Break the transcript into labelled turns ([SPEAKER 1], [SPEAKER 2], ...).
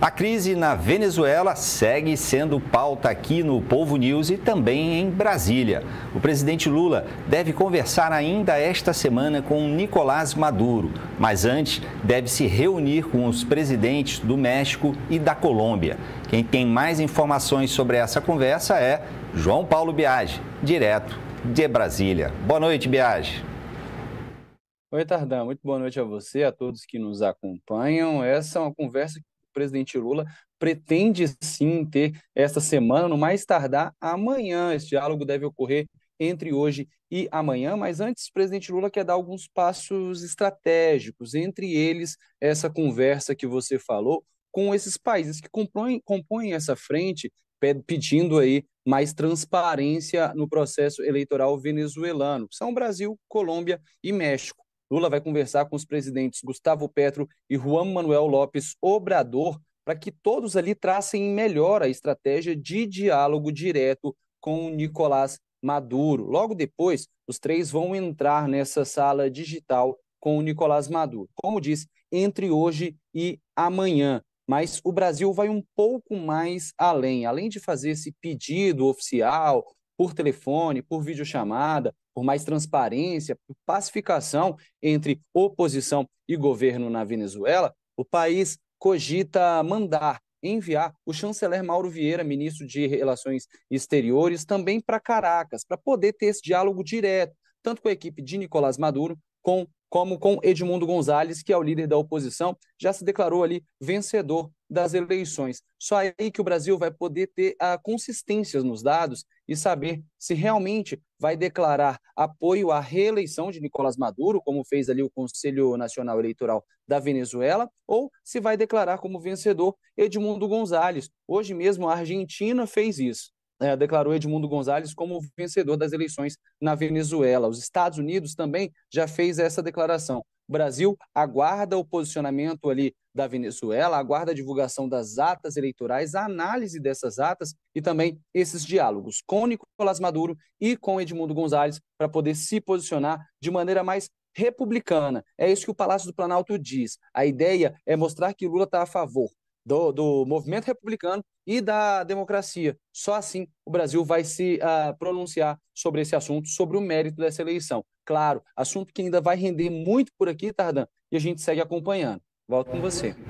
[SPEAKER 1] A crise na Venezuela segue sendo pauta aqui no Povo News e também em Brasília. O presidente Lula deve conversar ainda esta semana com Nicolás Maduro, mas antes deve se reunir com os presidentes do México e da Colômbia. Quem tem mais informações sobre essa conversa é João Paulo Biage, direto de Brasília. Boa noite, Biage.
[SPEAKER 2] Oi, Tardan, muito boa noite a você, a todos que nos acompanham. Essa é uma conversa que presidente Lula pretende sim ter esta semana, no mais tardar amanhã. Esse diálogo deve ocorrer entre hoje e amanhã, mas antes o presidente Lula quer dar alguns passos estratégicos, entre eles essa conversa que você falou com esses países que compõem, compõem essa frente, pedindo aí mais transparência no processo eleitoral venezuelano, são Brasil, Colômbia e México. Lula vai conversar com os presidentes Gustavo Petro e Juan Manuel Lopes Obrador para que todos ali tracem melhor a estratégia de diálogo direto com Nicolás Maduro. Logo depois, os três vão entrar nessa sala digital com o Nicolás Maduro. Como disse, entre hoje e amanhã. Mas o Brasil vai um pouco mais além. Além de fazer esse pedido oficial, por telefone, por videochamada, por mais transparência, por pacificação entre oposição e governo na Venezuela, o país cogita mandar enviar o chanceler Mauro Vieira, ministro de Relações Exteriores, também para Caracas, para poder ter esse diálogo direto, tanto com a equipe de Nicolás Maduro, com como com Edmundo Gonzalez, que é o líder da oposição, já se declarou ali vencedor das eleições. Só aí que o Brasil vai poder ter a ah, consistência nos dados e saber se realmente vai declarar apoio à reeleição de Nicolás Maduro, como fez ali o Conselho Nacional Eleitoral da Venezuela, ou se vai declarar como vencedor Edmundo Gonzalez. Hoje mesmo a Argentina fez isso é, declarou Edmundo Gonzalez como vencedor das eleições na Venezuela. Os Estados Unidos também já fez essa declaração. O Brasil aguarda o posicionamento ali da Venezuela, aguarda a divulgação das atas eleitorais, a análise dessas atas e também esses diálogos com Nicolás Maduro e com Edmundo Gonzalez para poder se posicionar de maneira mais republicana. É isso que o Palácio do Planalto diz. A ideia é mostrar que Lula está a favor do, do movimento republicano e da democracia. Só assim o Brasil vai se uh, pronunciar sobre esse assunto, sobre o mérito dessa eleição. Claro, assunto que ainda vai render muito por aqui, Tardan, e a gente segue acompanhando. Volto com você.